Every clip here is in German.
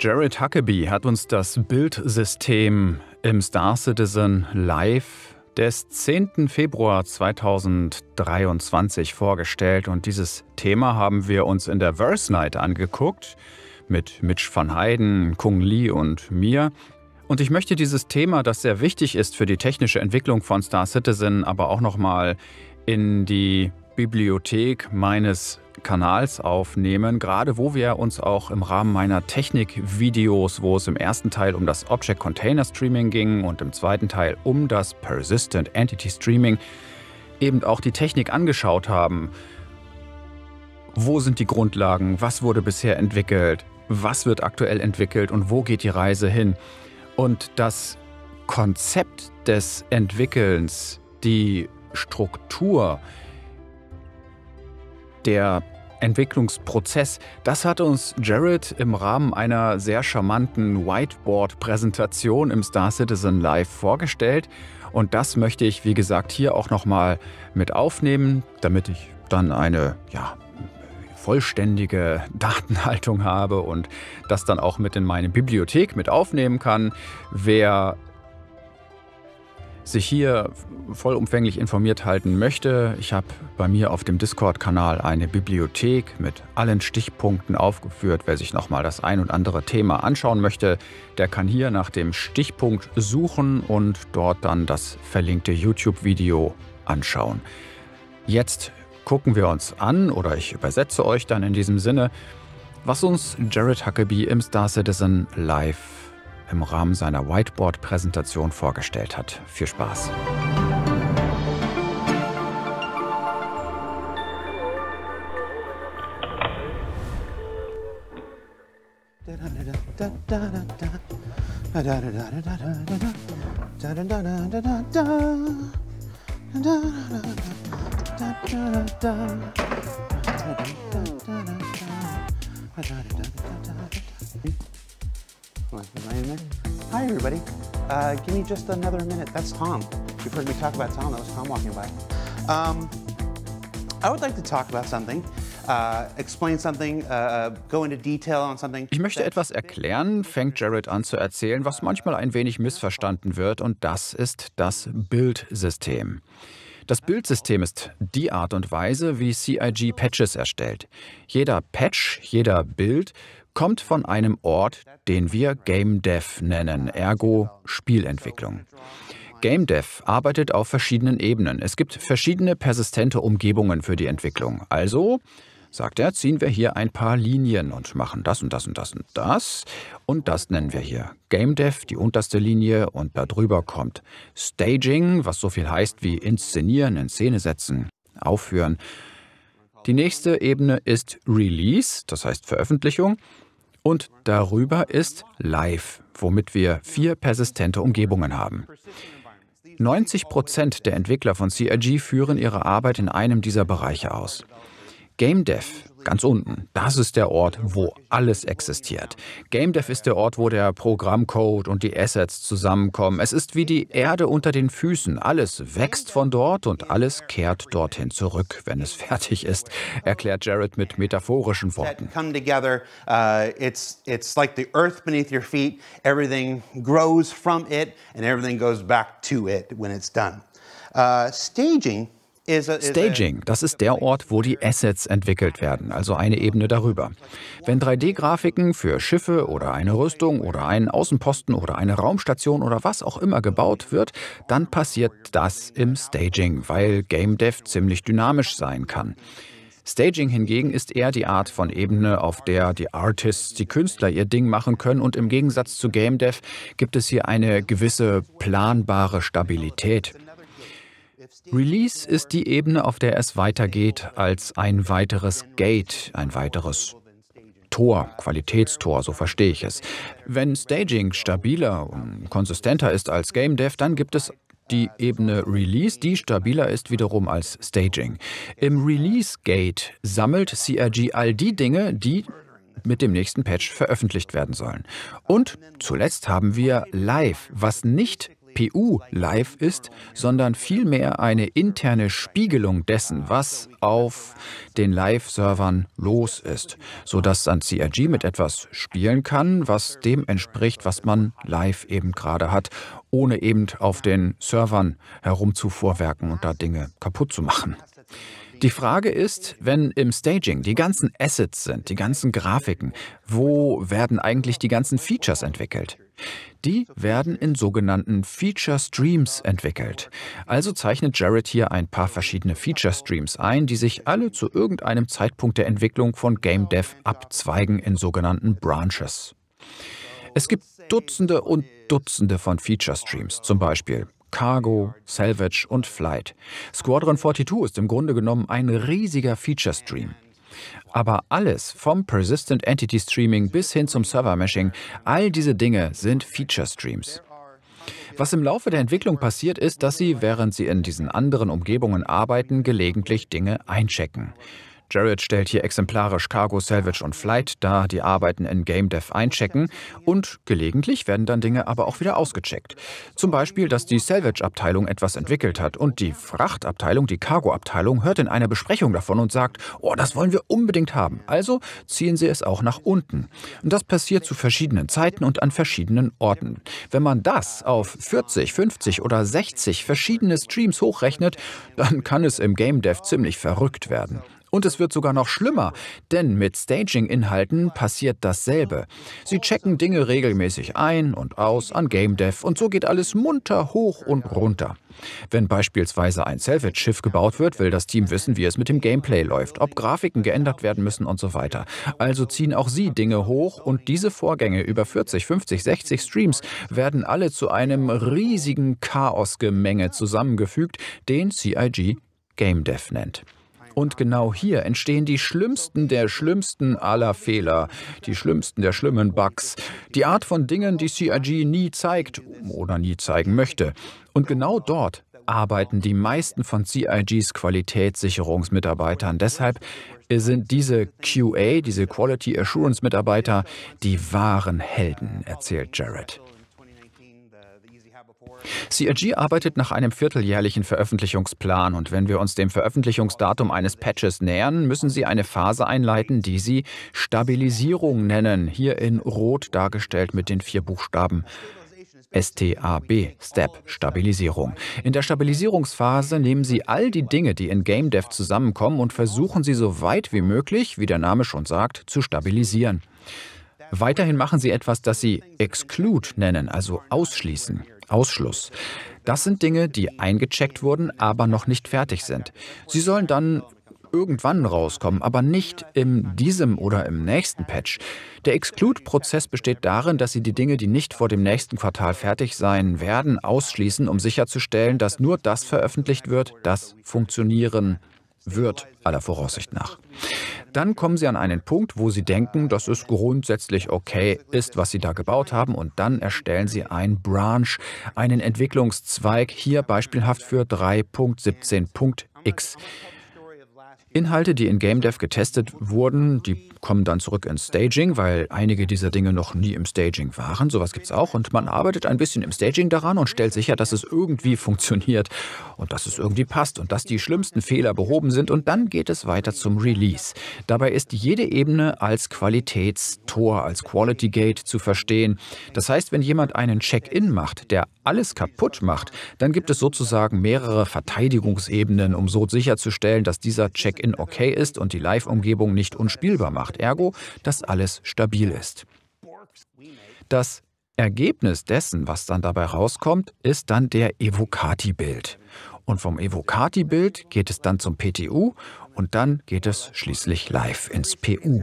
Jared Huckabee hat uns das Bildsystem im Star Citizen Live des 10. Februar 2023 vorgestellt und dieses Thema haben wir uns in der Verse Night angeguckt mit Mitch van Heiden, Kung Lee und mir. Und ich möchte dieses Thema, das sehr wichtig ist für die technische Entwicklung von Star Citizen, aber auch nochmal in die Bibliothek meines Kanals aufnehmen, gerade wo wir uns auch im Rahmen meiner Technik-Videos, wo es im ersten Teil um das Object Container Streaming ging und im zweiten Teil um das Persistent Entity Streaming, eben auch die Technik angeschaut haben. Wo sind die Grundlagen? Was wurde bisher entwickelt? Was wird aktuell entwickelt und wo geht die Reise hin? Und das Konzept des Entwickelns, die Struktur, der Entwicklungsprozess, das hat uns Jared im Rahmen einer sehr charmanten Whiteboard-Präsentation im Star Citizen Live vorgestellt. Und das möchte ich, wie gesagt, hier auch nochmal mit aufnehmen, damit ich dann eine, ja, vollständige Datenhaltung habe und das dann auch mit in meine Bibliothek mit aufnehmen kann. Wer sich hier vollumfänglich informiert halten möchte, ich habe bei mir auf dem Discord-Kanal eine Bibliothek mit allen Stichpunkten aufgeführt. Wer sich nochmal das ein und andere Thema anschauen möchte, der kann hier nach dem Stichpunkt suchen und dort dann das verlinkte YouTube-Video anschauen. Jetzt gucken wir uns an, oder ich übersetze euch dann in diesem Sinne, was uns Jared Huckabee im Star Citizen Live im Rahmen seiner Whiteboard-Präsentation vorgestellt hat. Viel Spaß! Hi, everybody. Uh, give me just another minute. That's Tom. You've heard me talk about Tom. That was Tom walking by. Um, I would like to talk about something. Uh, explain something, uh, uh, go into detail on something. Ich möchte etwas erklären, fängt Jared an zu erzählen, was manchmal ein wenig missverstanden wird, und das ist das Bildsystem. Das Bildsystem ist die Art und Weise, wie CIG Patches erstellt. Jeder Patch, jeder Bild kommt von einem Ort, den wir Game Dev nennen, ergo Spielentwicklung. Game Dev arbeitet auf verschiedenen Ebenen. Es gibt verschiedene persistente Umgebungen für die Entwicklung. Also sagt er, ziehen wir hier ein paar Linien und machen das und das und das und das. Und das nennen wir hier Game Dev, die unterste Linie, und darüber kommt Staging, was so viel heißt wie inszenieren, in Szene setzen, aufführen. Die nächste Ebene ist Release, das heißt Veröffentlichung. Und darüber ist Live, womit wir vier persistente Umgebungen haben. 90 Prozent der Entwickler von CRG führen ihre Arbeit in einem dieser Bereiche aus. Game Dev, ganz unten, das ist der Ort, wo alles existiert. Game Dev ist der Ort, wo der Programmcode und die Assets zusammenkommen. Es ist wie die Erde unter den Füßen. Alles wächst von dort und alles kehrt dorthin zurück, wenn es fertig ist, erklärt Jared mit metaphorischen Worten. Everything grows from it and everything goes back to it when it's done. Uh, staging Staging, das ist der Ort, wo die Assets entwickelt werden, also eine Ebene darüber. Wenn 3D-Grafiken für Schiffe oder eine Rüstung oder einen Außenposten oder eine Raumstation oder was auch immer gebaut wird, dann passiert das im Staging, weil Game Dev ziemlich dynamisch sein kann. Staging hingegen ist eher die Art von Ebene, auf der die Artists, die Künstler ihr Ding machen können und im Gegensatz zu Game Dev gibt es hier eine gewisse planbare Stabilität. Release ist die Ebene, auf der es weitergeht als ein weiteres Gate, ein weiteres Tor, Qualitätstor, so verstehe ich es. Wenn Staging stabiler und konsistenter ist als Game Dev, dann gibt es die Ebene Release, die stabiler ist wiederum als Staging. Im Release Gate sammelt CRG all die Dinge, die mit dem nächsten Patch veröffentlicht werden sollen. Und zuletzt haben wir Live, was nicht CPU live ist, sondern vielmehr eine interne Spiegelung dessen, was auf den Live-Servern los ist, sodass dann CRG mit etwas spielen kann, was dem entspricht, was man live eben gerade hat, ohne eben auf den Servern herumzuvorwerken und da Dinge kaputt zu machen. Die Frage ist, wenn im Staging die ganzen Assets sind, die ganzen Grafiken, wo werden eigentlich die ganzen Features entwickelt? Die werden in sogenannten Feature Streams entwickelt. Also zeichnet Jared hier ein paar verschiedene Feature Streams ein, die sich alle zu irgendeinem Zeitpunkt der Entwicklung von Game Dev abzweigen in sogenannten Branches. Es gibt Dutzende und Dutzende von Feature Streams, zum Beispiel Cargo, Salvage und Flight. Squadron 42 ist im Grunde genommen ein riesiger Feature Stream. Aber alles, vom Persistent Entity Streaming bis hin zum Server Meshing, all diese Dinge sind Feature Streams. Was im Laufe der Entwicklung passiert ist, dass sie, während sie in diesen anderen Umgebungen arbeiten, gelegentlich Dinge einchecken. Jared stellt hier exemplarisch Cargo, Salvage und Flight dar, die Arbeiten in Game Dev einchecken und gelegentlich werden dann Dinge aber auch wieder ausgecheckt. Zum Beispiel, dass die Salvage-Abteilung etwas entwickelt hat und die Frachtabteilung, die Cargo-Abteilung, hört in einer Besprechung davon und sagt, oh, das wollen wir unbedingt haben. Also ziehen sie es auch nach unten. Und das passiert zu verschiedenen Zeiten und an verschiedenen Orten. Wenn man das auf 40, 50 oder 60 verschiedene Streams hochrechnet, dann kann es im Game Dev ziemlich verrückt werden. Und es wird sogar noch schlimmer, denn mit Staging-Inhalten passiert dasselbe. Sie checken Dinge regelmäßig ein und aus an Game Dev und so geht alles munter hoch und runter. Wenn beispielsweise ein Salvage-Schiff gebaut wird, will das Team wissen, wie es mit dem Gameplay läuft, ob Grafiken geändert werden müssen und so weiter. Also ziehen auch sie Dinge hoch und diese Vorgänge über 40, 50, 60 Streams werden alle zu einem riesigen Chaosgemenge zusammengefügt, den CIG Game Dev nennt. Und genau hier entstehen die schlimmsten der schlimmsten aller Fehler, die schlimmsten der schlimmen Bugs, die Art von Dingen, die CIG nie zeigt oder nie zeigen möchte. Und genau dort arbeiten die meisten von CIGs Qualitätssicherungsmitarbeitern. Deshalb sind diese QA, diese Quality Assurance Mitarbeiter, die wahren Helden, erzählt Jared. CRG arbeitet nach einem vierteljährlichen Veröffentlichungsplan und wenn wir uns dem Veröffentlichungsdatum eines Patches nähern, müssen sie eine Phase einleiten, die sie Stabilisierung nennen, hier in Rot dargestellt mit den vier Buchstaben. STAB, Step, Stabilisierung. In der Stabilisierungsphase nehmen Sie all die Dinge, die in Game Dev zusammenkommen und versuchen sie so weit wie möglich, wie der Name schon sagt, zu stabilisieren. Weiterhin machen Sie etwas, das Sie Exclude nennen, also ausschließen. Ausschluss. Das sind Dinge, die eingecheckt wurden, aber noch nicht fertig sind. Sie sollen dann irgendwann rauskommen, aber nicht in diesem oder im nächsten Patch. Der Exclude-Prozess besteht darin, dass sie die Dinge, die nicht vor dem nächsten Quartal fertig sein werden, ausschließen, um sicherzustellen, dass nur das veröffentlicht wird, das funktionieren wird aller Voraussicht nach. Dann kommen sie an einen Punkt, wo sie denken, dass es grundsätzlich okay ist, was sie da gebaut haben, und dann erstellen sie ein Branch, einen Entwicklungszweig, hier beispielhaft für 3.17.x. Inhalte, die in Game Dev getestet wurden, die kommen dann zurück ins Staging, weil einige dieser Dinge noch nie im Staging waren. Sowas es auch. Und man arbeitet ein bisschen im Staging daran und stellt sicher, dass es irgendwie funktioniert und dass es irgendwie passt und dass die schlimmsten Fehler behoben sind. Und dann geht es weiter zum Release. Dabei ist jede Ebene als Qualitätstor, als Quality Gate zu verstehen. Das heißt, wenn jemand einen Check-in macht, der alles kaputt macht, dann gibt es sozusagen mehrere Verteidigungsebenen, um so sicherzustellen, dass dieser Check-in okay ist und die Live-Umgebung nicht unspielbar macht. Ergo, dass alles stabil ist. Das Ergebnis dessen, was dann dabei rauskommt, ist dann der Evocati-Bild. Und vom Evocati-Bild geht es dann zum PTU und dann geht es schließlich live ins PU.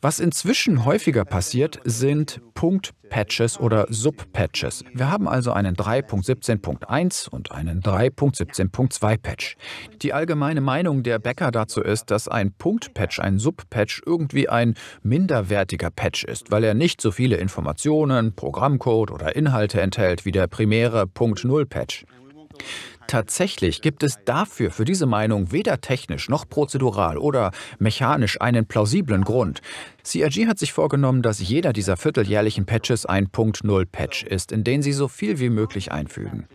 Was inzwischen häufiger passiert, sind Punkt-Patches oder Sub-Patches. Wir haben also einen 3.17.1 und einen 3.17.2-Patch. Die allgemeine Meinung der Bäcker dazu ist, dass ein Punkt-Patch, ein Sub-Patch, irgendwie ein minderwertiger Patch ist, weil er nicht so viele Informationen, Programmcode oder Inhalte enthält wie der primäre Punkt-0-Patch. Tatsächlich gibt es dafür, für diese Meinung, weder technisch noch prozedural oder mechanisch einen plausiblen Grund. CRG hat sich vorgenommen, dass jeder dieser vierteljährlichen Patches ein Punkt-Null-Patch ist, in den sie so viel wie möglich einfügen.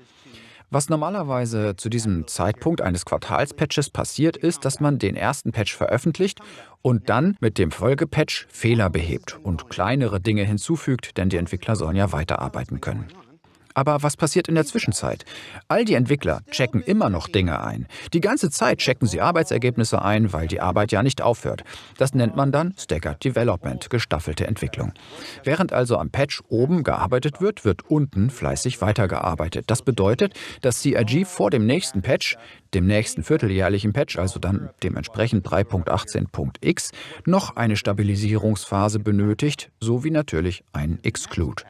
Was normalerweise zu diesem Zeitpunkt eines Quartalspatches passiert, ist, dass man den ersten Patch veröffentlicht und dann mit dem Folgepatch Fehler behebt und kleinere Dinge hinzufügt, denn die Entwickler sollen ja weiterarbeiten können. Aber was passiert in der Zwischenzeit? All die Entwickler checken immer noch Dinge ein. Die ganze Zeit checken sie Arbeitsergebnisse ein, weil die Arbeit ja nicht aufhört. Das nennt man dann Staggered Development, gestaffelte Entwicklung. Während also am Patch oben gearbeitet wird, wird unten fleißig weitergearbeitet. Das bedeutet, dass CRG vor dem nächsten Patch, dem nächsten vierteljährlichen Patch, also dann dementsprechend 3.18.x, noch eine Stabilisierungsphase benötigt, sowie natürlich einen Exclude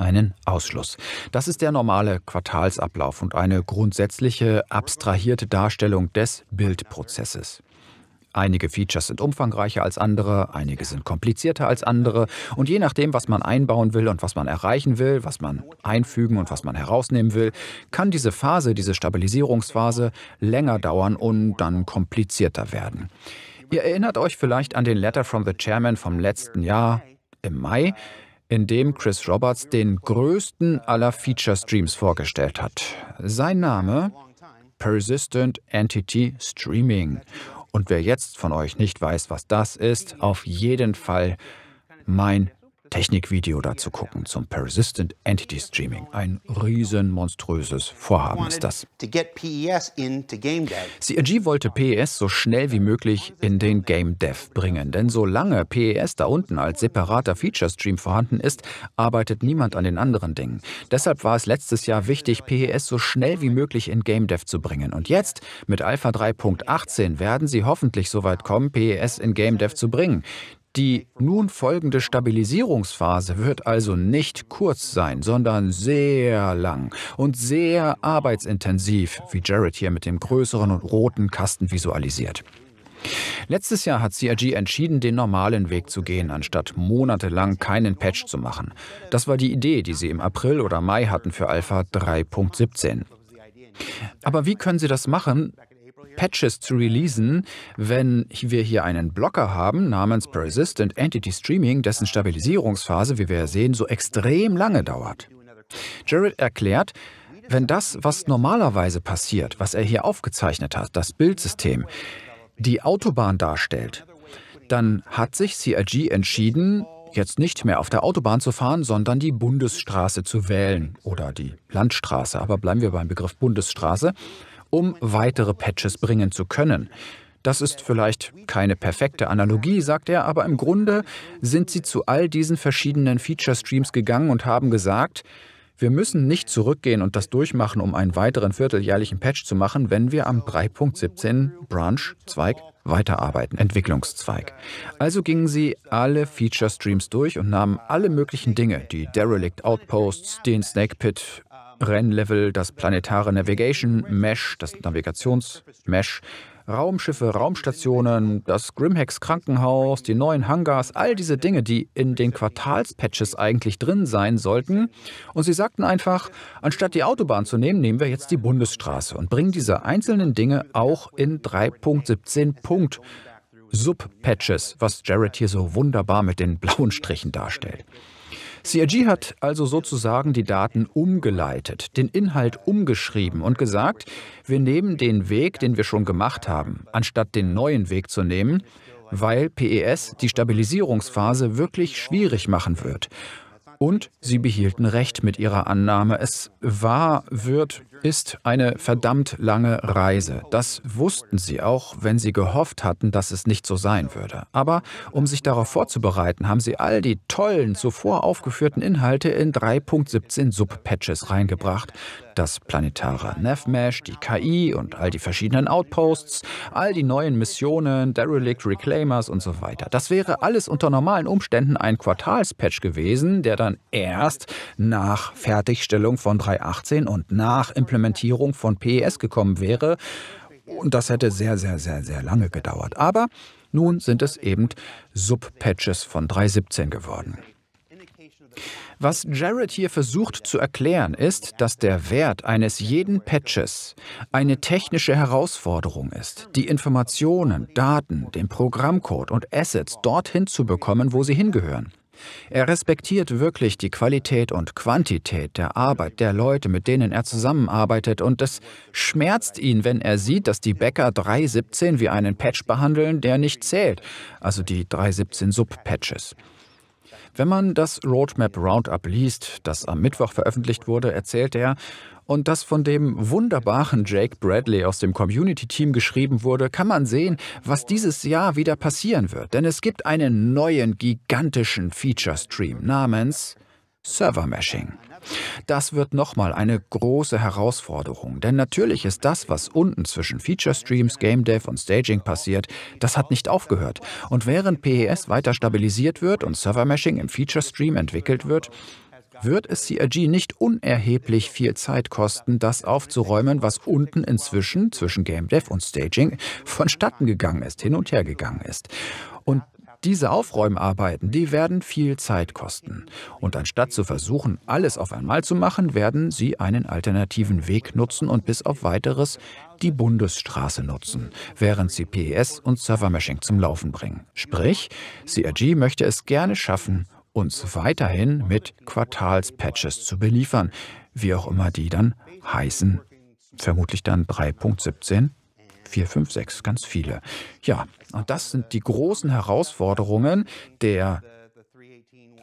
einen Ausschluss. Das ist der normale Quartalsablauf und eine grundsätzliche abstrahierte Darstellung des Bildprozesses. Einige Features sind umfangreicher als andere, einige sind komplizierter als andere und je nachdem, was man einbauen will und was man erreichen will, was man einfügen und was man herausnehmen will, kann diese Phase, diese Stabilisierungsphase länger dauern und dann komplizierter werden. Ihr erinnert euch vielleicht an den Letter from the Chairman vom letzten Jahr im Mai in dem Chris Roberts den größten aller Feature-Streams vorgestellt hat. Sein Name? Persistent Entity Streaming. Und wer jetzt von euch nicht weiß, was das ist, auf jeden Fall mein Technikvideo dazu gucken zum Persistent Entity Streaming. Ein riesen monströses Vorhaben ist das. E CRG wollte PES so schnell wie möglich in den Game Dev bringen, denn solange PES da unten als separater Feature Stream vorhanden ist, arbeitet niemand an den anderen Dingen. Deshalb war es letztes Jahr wichtig, PES so schnell wie möglich in Game Dev zu bringen. Und jetzt mit Alpha 3.18 werden sie hoffentlich so weit kommen, PES in Game Dev zu bringen. Die nun folgende Stabilisierungsphase wird also nicht kurz sein, sondern sehr lang und sehr arbeitsintensiv, wie Jared hier mit dem größeren und roten Kasten visualisiert. Letztes Jahr hat CRG entschieden, den normalen Weg zu gehen, anstatt monatelang keinen Patch zu machen. Das war die Idee, die sie im April oder Mai hatten für Alpha 3.17. Aber wie können sie das machen, Patches zu releasen, wenn wir hier einen Blocker haben namens Persistent Entity Streaming, dessen Stabilisierungsphase, wie wir ja sehen, so extrem lange dauert. Jared erklärt, wenn das, was normalerweise passiert, was er hier aufgezeichnet hat, das Bildsystem, die Autobahn darstellt, dann hat sich CRG entschieden, jetzt nicht mehr auf der Autobahn zu fahren, sondern die Bundesstraße zu wählen oder die Landstraße, aber bleiben wir beim Begriff Bundesstraße um weitere Patches bringen zu können. Das ist vielleicht keine perfekte Analogie, sagt er, aber im Grunde sind sie zu all diesen verschiedenen Feature-Streams gegangen und haben gesagt, wir müssen nicht zurückgehen und das durchmachen, um einen weiteren vierteljährlichen Patch zu machen, wenn wir am 3.17 Branch Zweig weiterarbeiten, Entwicklungszweig. Also gingen sie alle Feature Streams durch und nahmen alle möglichen Dinge, die Derelict Outposts, den Snake Pit, Rennlevel, das planetare Navigation Mesh, das Navigations Mesh, Raumschiffe, Raumstationen, das Grimhex Krankenhaus, die neuen Hangars, all diese Dinge, die in den Quartalspatches eigentlich drin sein sollten. Und sie sagten einfach, anstatt die Autobahn zu nehmen, nehmen wir jetzt die Bundesstraße und bringen diese einzelnen Dinge auch in 3.17 Punkt. Sub-Patches, was Jared hier so wunderbar mit den blauen Strichen darstellt. CRG hat also sozusagen die Daten umgeleitet, den Inhalt umgeschrieben und gesagt, wir nehmen den Weg, den wir schon gemacht haben, anstatt den neuen Weg zu nehmen, weil PES die Stabilisierungsphase wirklich schwierig machen wird. Und sie behielten Recht mit ihrer Annahme. Es war, wird, ist eine verdammt lange Reise. Das wussten sie auch, wenn sie gehofft hatten, dass es nicht so sein würde. Aber um sich darauf vorzubereiten, haben sie all die tollen, zuvor aufgeführten Inhalte in 3.17 Subpatches reingebracht das planetare NavMesh, die KI und all die verschiedenen Outposts, all die neuen Missionen, Derelict Reclaimers und so weiter. Das wäre alles unter normalen Umständen ein Quartalspatch gewesen, der dann erst nach Fertigstellung von 3.18 und nach Implementierung von PES gekommen wäre. Und das hätte sehr, sehr, sehr, sehr lange gedauert. Aber nun sind es eben Subpatches von 3.17 geworden. Was Jared hier versucht zu erklären, ist, dass der Wert eines jeden Patches eine technische Herausforderung ist, die Informationen, Daten, den Programmcode und Assets dorthin zu bekommen, wo sie hingehören. Er respektiert wirklich die Qualität und Quantität der Arbeit der Leute, mit denen er zusammenarbeitet, und es schmerzt ihn, wenn er sieht, dass die Bäcker 317 wie einen Patch behandeln, der nicht zählt, also die 317 Sub-Patches. Wenn man das Roadmap Roundup liest, das am Mittwoch veröffentlicht wurde, erzählt er, und das von dem wunderbaren Jake Bradley aus dem Community-Team geschrieben wurde, kann man sehen, was dieses Jahr wieder passieren wird. Denn es gibt einen neuen gigantischen Feature-Stream namens Server-Meshing. Das wird nochmal eine große Herausforderung, denn natürlich ist das, was unten zwischen Feature Streams, Game Dev und Staging passiert, das hat nicht aufgehört. Und während PES weiter stabilisiert wird und Server-Meshing im Feature Stream entwickelt wird, wird es CRG nicht unerheblich viel Zeit kosten, das aufzuräumen, was unten inzwischen zwischen Game Dev und Staging vonstatten gegangen ist, hin und her gegangen ist. Und diese Aufräumarbeiten, die werden viel Zeit kosten. Und anstatt zu versuchen, alles auf einmal zu machen, werden sie einen alternativen Weg nutzen und bis auf weiteres die Bundesstraße nutzen, während sie PES und Servermeshing zum Laufen bringen. Sprich, CRG möchte es gerne schaffen, uns weiterhin mit Quartalspatches zu beliefern, wie auch immer die dann heißen. Vermutlich dann 3.17. Vier, fünf, sechs, ganz viele. Ja, und das sind die großen Herausforderungen der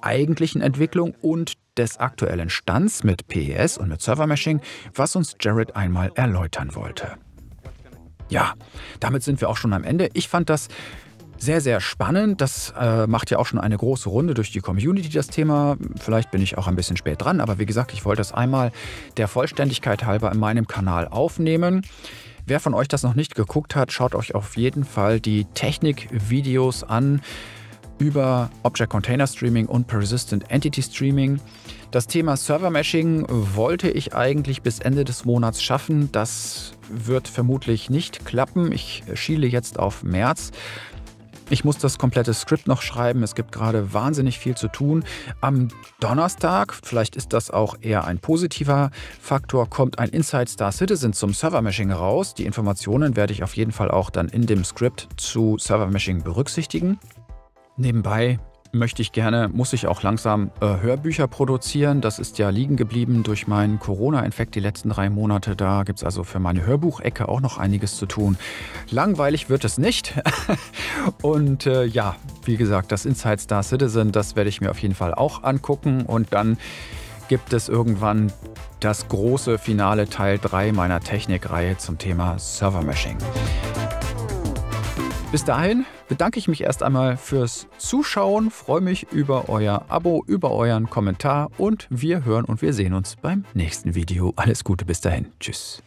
eigentlichen Entwicklung und des aktuellen Stands mit PES und mit Server Servermeshing, was uns Jared einmal erläutern wollte. Ja, damit sind wir auch schon am Ende. Ich fand das sehr, sehr spannend. Das äh, macht ja auch schon eine große Runde durch die Community, das Thema. Vielleicht bin ich auch ein bisschen spät dran, aber wie gesagt, ich wollte das einmal der Vollständigkeit halber in meinem Kanal aufnehmen. Wer von euch das noch nicht geguckt hat, schaut euch auf jeden Fall die Technik-Videos an über Object Container Streaming und Persistent Entity Streaming. Das Thema Server Meshing wollte ich eigentlich bis Ende des Monats schaffen. Das wird vermutlich nicht klappen. Ich schiele jetzt auf März. Ich muss das komplette Skript noch schreiben. Es gibt gerade wahnsinnig viel zu tun. Am Donnerstag, vielleicht ist das auch eher ein positiver Faktor, kommt ein Inside Star Citizen zum Server-Meshing raus. Die Informationen werde ich auf jeden Fall auch dann in dem Skript zu Server-Meshing berücksichtigen. Nebenbei möchte ich gerne, muss ich auch langsam äh, Hörbücher produzieren. Das ist ja liegen geblieben durch meinen Corona-Infekt die letzten drei Monate. Da gibt es also für meine Hörbuchecke auch noch einiges zu tun. Langweilig wird es nicht. und äh, ja, wie gesagt, das Inside Star Citizen, das werde ich mir auf jeden Fall auch angucken. Und dann gibt es irgendwann das große finale Teil 3 meiner Technikreihe zum Thema Server Meshing. Bis dahin bedanke ich mich erst einmal fürs Zuschauen, freue mich über euer Abo, über euren Kommentar und wir hören und wir sehen uns beim nächsten Video. Alles Gute bis dahin. Tschüss.